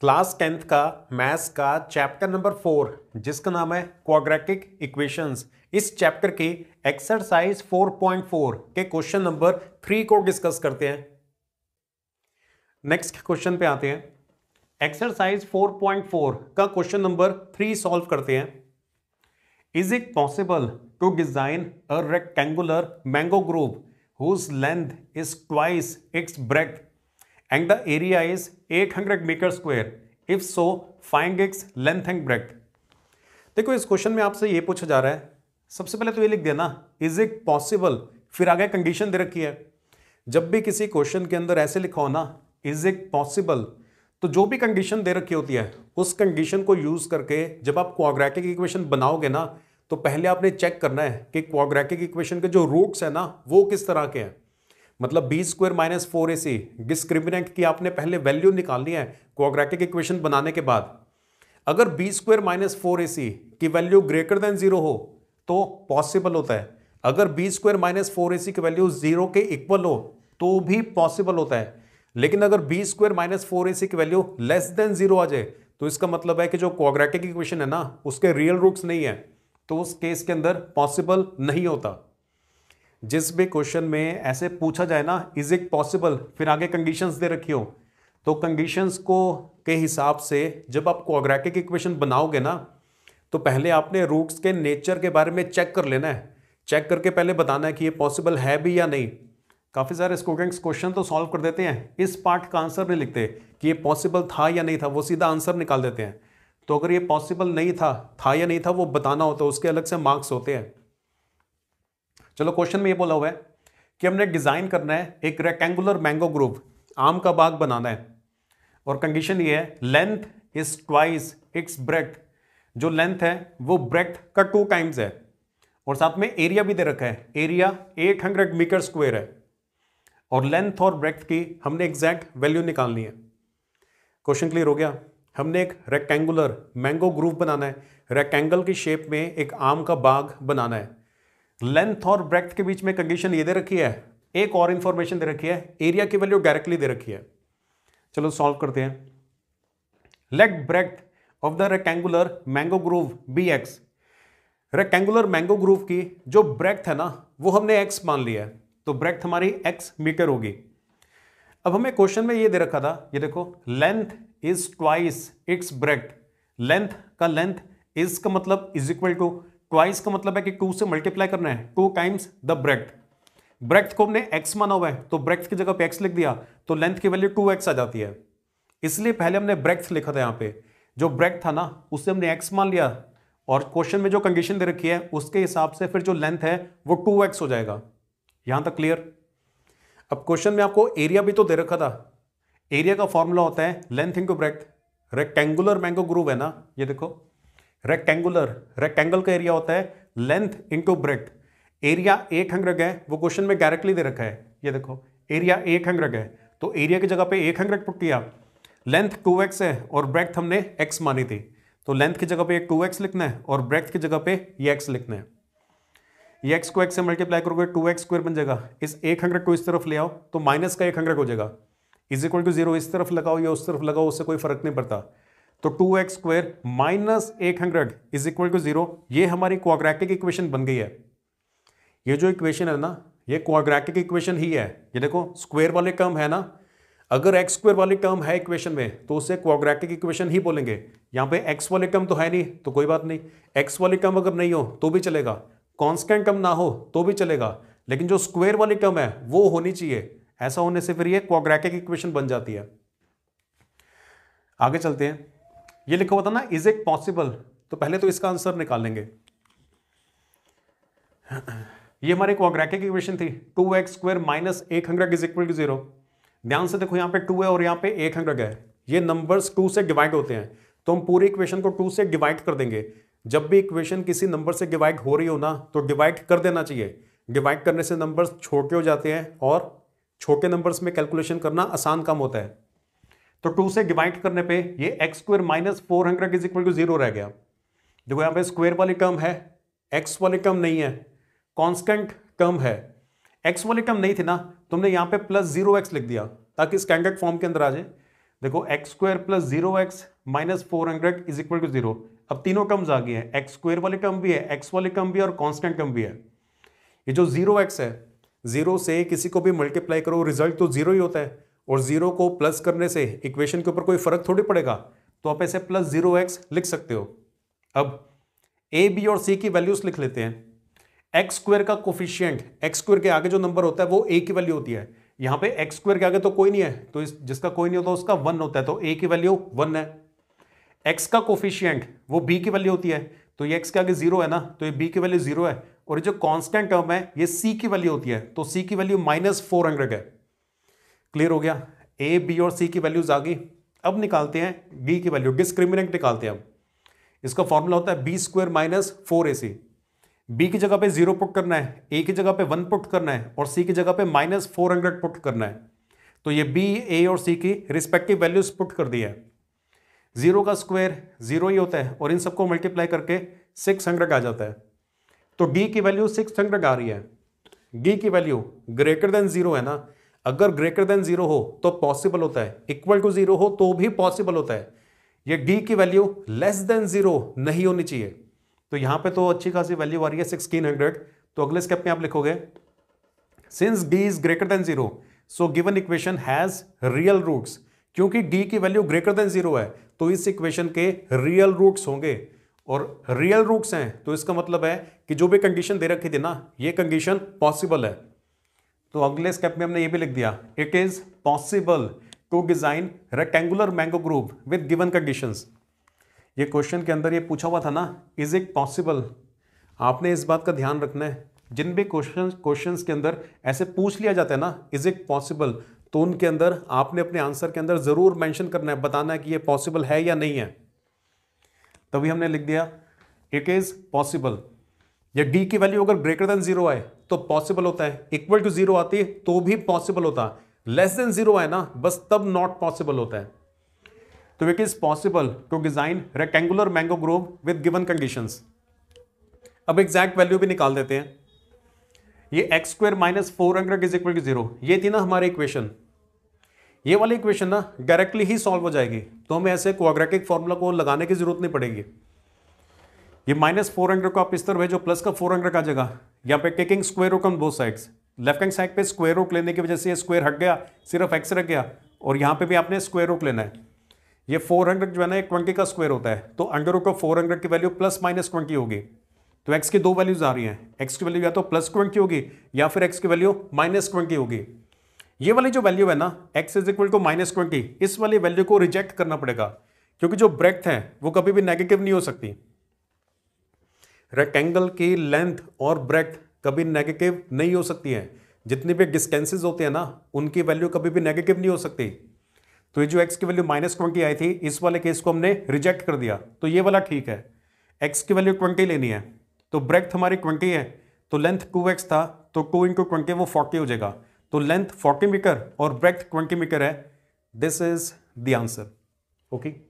class tenth का maths का chapter number four जिसका नाम है क्वाग्रेटिक इक्वेशंस इस चैप्टर के एक्सरसाइज 4.4 के क्वेश्चन नंबर थ्री को डिस्कस करते हैं नेक्स्ट क्वेश्चन पे आते हैं एक्सरसाइज 4.4 का क्वेश्चन नंबर थ्री सॉल्व करते हैं is it possible to design a rectangular mango grove whose length is twice its breadth and the area is 800 metre square if so find its length and breadth देखो इस question में आपसे ये पूछा जा रहा है सबसे पहले तो ये लिख देना इज इट पॉसिबल फिर आगे कंडीशन दे रखी है जब भी किसी क्वेश्चन के अंदर ऐसे लिखा हो ना इज इट पॉसिबल तो जो भी कंडीशन दे रखी होती है उस कंडीशन को यूज करके जब आप क्वाग्रैटिक इक्वेशन बनाओगे ना तो पहले आपने चेक करना है कि क्वाग्रैटिक इक्वेशन के जो रूट्स हैं ना वो किस तरह के हैं मतलब b square minus four a c discriminant की आपने पहले वैल्यू निकालनी है कोग्रेटिक इक्वेशन बनाने के बाद अगर b square minus four a c की वैल्यू ग्रेटर देन जीरो हो तो पॉसिबल होता है अगर b square minus four a c की वैल्यू जीरो के इक्वल हो तो भी पॉसिबल होता है लेकिन अगर b square minus four a c की वैल्यू लेस देन जीरो आ जाए तो इसका मतलब है कि जो कोग्रेटिक इक्वेशन है ना उसके रियल रूट्स नहीं है तो उस केस के अंदर पॉसिबल नहीं होता जिस भी क्वेश्चन में ऐसे पूछा जाए ना इज इट पॉसिबल फिर आगे कंडीशंस दे रखी हो तो कंडीशंस को के हिसाब से जब आप क्वाग्रेटिक इक्वेशन बनाओगे ना तो पहले आपने रूट्स के नेचर के बारे में चेक कर लेना है चेक करके पहले बताना है कि ये पॉसिबल है भी या नहीं काफ़ी सारे स्टूडेंट्स क्वेश्चन तो सॉल्व कर देते हैं इस पार्ट का आंसर नहीं लिखते कि ये पॉसिबल था या नहीं था वो सीधा आंसर निकाल देते हैं तो अगर ये पॉसिबल नहीं था था या नहीं था वो बताना होता तो है उसके अलग से मार्क्स होते हैं चलो क्वेश्चन में ये बोला हुआ है कि हमने डिज़ाइन करना है एक रेक्टेंगुलर मैंगो ग्रुप आम का बाग बनाना है और कंडीशन ये है length is twice its breadth जो लेंथ है वो ब्रेथ का टू टाइम्स है और साथ में एरिया भी दे रखा है एरिया 800 मीटर स्क्वायर है और लेंथ और ब्रेथ की हमने एग्जैक्ट वैल्यू निकालनी है क्वेश्चन क्लियर हो गया हमने एक रेक्टेंगुलर मैंगो ग्रूव बनाना है रेक्टेंगल की शेप में एक आम का बाग बनाना है लेंथ और ब्रेथ के बीच में कंडीशन ये दे रखी है एक और इंफॉर्मेशन दे रखी है एरिया की वैल्यू डायरेक्टली दे रखी है चलो सॉल्व करते हैं let breadth of the rectangular mango grove be x rectangular mango grove की जो ब्रेथ है ना वो हमने एक्स मान लिया है तो ब्रेथ हमारी एक्स मीटर होगी अब हमें क्वेश्चन में ये दे रखा था ये देखो length is twice its breadth length का लेंथ इज का मतलब इज इक्वल टू ट्वाइस का मतलब है कि टू से मल्टीप्लाई करना है two times the breadth breadth को हमने एक्स माना हुआ है तो ब्रेथ की जगह पे एक्स लिख दिया तो लेंथ की वैल्यू टू एक्स आ जाती है इसलिए पहले हमने ब्रेथ लिखा था यहाँ पे जो ब्रेथ था ना उससे हमने एक्स मान लिया और क्वेश्चन में जो कंडीशन दे रखी है उसके हिसाब से फिर जो लेंथ है वो टू एक्स हो जाएगा यहाँ तक क्लियर अब क्वेश्चन में आपको एरिया भी तो दे रखा था एरिया का फॉर्मूला होता है length into breadth rectangular mango grove है ना ये देखो रेक्टेंगुलर रेक्टेंगल का एरिया होता है लेंथ इंटू ब्रेथ एरिया एक हंग्रग है वो क्वेश्चन में डायरेक्टली दे रखा है ये देखो एरिया एक हंग्रग है तो एरिया की जगह पे एक हंग्रग पुट किया लेंथ टू एक्स है और ब्रेथ हमने एक्स मानी थी तो लेंथ की जगह पे टू एक्स लिखना है और ब्रेथ की जगह पे ये एक्स लिखना है ये एक्स को एक्स से मल्टीप्लाई करोगे टू एक्स स्क्वायर बन जाएगा इस एक हंड्रेड को इस तरफ ले आओ तो माइनस का एक हंड्रेड हो जाएगा इज इक्वल टू जीरो इस तरफ लगाओ या उस तरफ लगाओ उससे कोई फर्क नहीं पड़ता तो two x square minus eight hundred is equal to zero ये हमारी क्वाग्रैटिक इक्वेशन बन गई है ये जो इक्वेशन है ना ये क्वाग्रैटिक इक्वेशन ही है ये देखो स्क्वेयर वाले टर्म है ना अगर एक्स स्क्वेयर वाली टर्म है इक्वेशन में तो उसे क्वाग्रैटिक इक्वेशन ही बोलेंगे यहाँ पे एक्स वाले टर्म तो है नहीं तो कोई बात नहीं एक्स वाले टर्म अगर नहीं हो तो भी चलेगा कॉन्स्टेंट टर्म ना हो तो भी चलेगा लेकिन जो स्क्वेयर वाली टर्म है वो होनी चाहिए ऐसा होने से फिर ये क्वाग्रैटिक इक्वेशन बन जाती है आगे चलते हैं ये लिखा हुआ था ना इज इट पॉसिबल तो पहले तो इसका आंसर निकाल लेंगे ये हमारे क्वाग्रैकिक इक्वेशन थी टू एक्स स्क्वायर माइनस एक hundred is equal to zero ध्यान से देखो यहां पे टू है और यहां पे एक हंड्रेड है ये नंबर्स टू से डिवाइड होते हैं तो हम पूरी इक्वेशन को टू से डिवाइड कर देंगे जब भी इक्वेशन किसी नंबर से डिवाइड हो रही हो ना तो डिवाइड कर देना चाहिए डिवाइड करने से नंबर्स छोटे हो जाते हैं और छोटे नंबर्स में कैलकुलेशन करना आसान काम होता है तो टू से डिवाइड करने पे ये x square minus four hundred is equal to zero रह गया देखो यहाँ पे स्क्वेयर वाली कम है एक्स वाली कम नहीं है कांस्टेंट कम है एक्स वाली कम नहीं थी ना तुमने यहाँ पे प्लस जीरो एक्स लिख दिया ताकि स्टैंडर्ड फॉर्म के अंदर आ जाए देखो x square plus zero x minus four hundred is equal to zero अब तीनों कम्स आ गए हैं एक्स स्क्वेयर वाली कम भी है एक्स वाले कम भी है और कॉन्स्टेंट कम भी है ये जो जीरो एक्स है जीरो से किसी को भी मल्टीप्लाई करो रिजल्ट तो जीरो ही होता है और ज़ीरो को प्लस करने से इक्वेशन के ऊपर कोई फ़र्क थोड़ी पड़ेगा तो आप ऐसे प्लस ज़ीरो एक्स लिख सकते हो अब ए बी और सी की वैल्यूज़ लिख लेते हैं एक्स स्क्वेयर का कोफिशियंट एक्स स्क्वेयर के आगे जो नंबर होता है वो ए की वैल्यू होती है यहां पे एक्स स्क्वेयर के आगे तो कोई नहीं है तो इस जिसका कोई नहीं होता उसका वन होता है तो ए की वैल्यू वन है एक्स का कोफिशियंट वो बी की वैल्यू होती है तो ये एक्स के आगे जीरो है ना तो ये बी की वैल्यू जीरो है और जो कॉन्स्टेंट टर्म है ये सी की वैल्यू होती है तो सी की वैल्यू माइनस फोर हंड्रेड है क्लियर हो गया ए बी और सी की वैल्यूज आ गई अब निकालते हैं डी की वैल्यू डिस्क्रिमिनेंट निकालते हैं अब इसका फॉर्मूला होता है b square minus four a c b की जगह पे जीरो पुट करना है ए की जगह पे वन पुट करना है और सी की जगह पे माइनस फोर हंड्रेड पुट करना है तो ये बी ए और सी की रिस्पेक्टिव वैल्यूज पुट कर दी है जीरो का स्क्वायर जीरो ही होता है और इन सबको मल्टीप्लाई करके सिक्स हंड्रेड आ जाता है तो डी की वैल्यू सिक्स हंड्रेड आ रही है डी की वैल्यू ग्रेटर देन जीरो है ना अगर ग्रेटर देन जीरो हो तो पॉसिबल होता है इक्वल टू जीरो हो तो भी पॉसिबल होता है ये डी की वैल्यू लेस देन जीरो नहीं होनी चाहिए तो यहां पे तो अच्छी खासी वैल्यू आ रही है सिक्सटीन हंड्रेड तो अगले स्टेप में आप लिखोगे since d is greater than zero so given equation has real roots क्योंकि डी की वैल्यू ग्रेटर देन जीरो है तो इस इक्वेशन के रियल रूट्स होंगे और रियल रूट्स हैं तो इसका मतलब है कि जो भी कंडीशन दे रखी थी ना ये कंडीशन पॉसिबल है तो अगले स्टेप में हमने ये भी लिख दिया it is possible to design rectangular mango grove with given conditions ये क्वेश्चन के अंदर ये पूछा हुआ था ना इज इट पॉसिबल आपने इस बात का ध्यान रखना है जिन भी क्वेश्चन क्वेश्चन के अंदर ऐसे पूछ लिया जाता है ना इज इट पॉसिबल तो उनके अंदर आपने अपने आंसर के अंदर ज़रूर मेंशन करना है बताना है कि ये पॉसिबल है या नहीं है तभी हमने लिख दिया इट इज़ पॉसिबल या डी की वैल्यू अगर ग्रेटर देन जीरो आए तो पॉसिबल होता है इक्वल टू जीरो आती है तो भी पॉसिबल होता है लेस देन जीरो आए ना बस तब नॉट पॉसिबल होता है तो it is possible to design rectangular mango grove with given condition अब एग्जैक्ट वैल्यू भी निकाल देते हैं ये x square minus four hundred is equal to zero ये थी ना हमारी इक्वेशन ये वाली इक्वेशन ना डायरेक्टली ही सॉल्व हो जाएगी तो हमें ऐसे क्वाग्रेटिक फॉर्मूला को लगाने की जरूरत नहीं पड़ेगी ये माइनस फोर हंड्रेड को आप इस तरह भेजो प्लस का फोर हंड्रेड का जगह यहाँ पे टेकिंग स्क्वेयर रोक ऑन दो साइड्स लेफ्ट हैंड साइड पे स्क्वेयर रोक लेने की वजह से ये स्क्वेयर हट गया सिर्फ एक्स रख गया और यहाँ पे भी आपने स्क्वेयर रोक लेना है ये हंड्रेड जो है ना एक ट्वेंटी का स्क्वेयर होता है तो अंडर रूट ऑफ की वैल्यू प्लस माइनस ट्वेंटी होगी तो एक्स की दो वैल्यूज आ रही हैं एक्स की वैल्यू या तो प्लस ट्वेंटी होगी या फिर एक्स की वैल्यू माइनस ट्वेंटी होगी ये वाली जो वैल्यू है ना x is equal to minus twenty इस वाली वैल्यू को रिजेक्ट करना पड़ेगा क्योंकि जो ब्रेथ है वो कभी भी नेगेटिव नहीं हो सकती रेक्टेंगल की लेंथ और ब्रेथ कभी नेगेटिव नहीं हो सकती है जितने भी डिस्टेंसेज होते हैं ना उनकी वैल्यू कभी भी नेगेटिव नहीं हो सकती तो ये जो एक्स की वैल्यू माइनस ट्वेंटी आई थी इस वाले केस को हमने रिजेक्ट कर दिया तो ये वाला ठीक है एक्स की वैल्यू ट्वेंटी लेनी है तो ब्रेथ हमारी ट्वेंटी है तो लेंथ टू एक्स था तो टू इंटू ट्वेंटी वो फोर्टी हो जाएगा तो लेंथ फोर्टी मीटर और ब्रेथ ट्वेंटी मीटर है this is the answer okay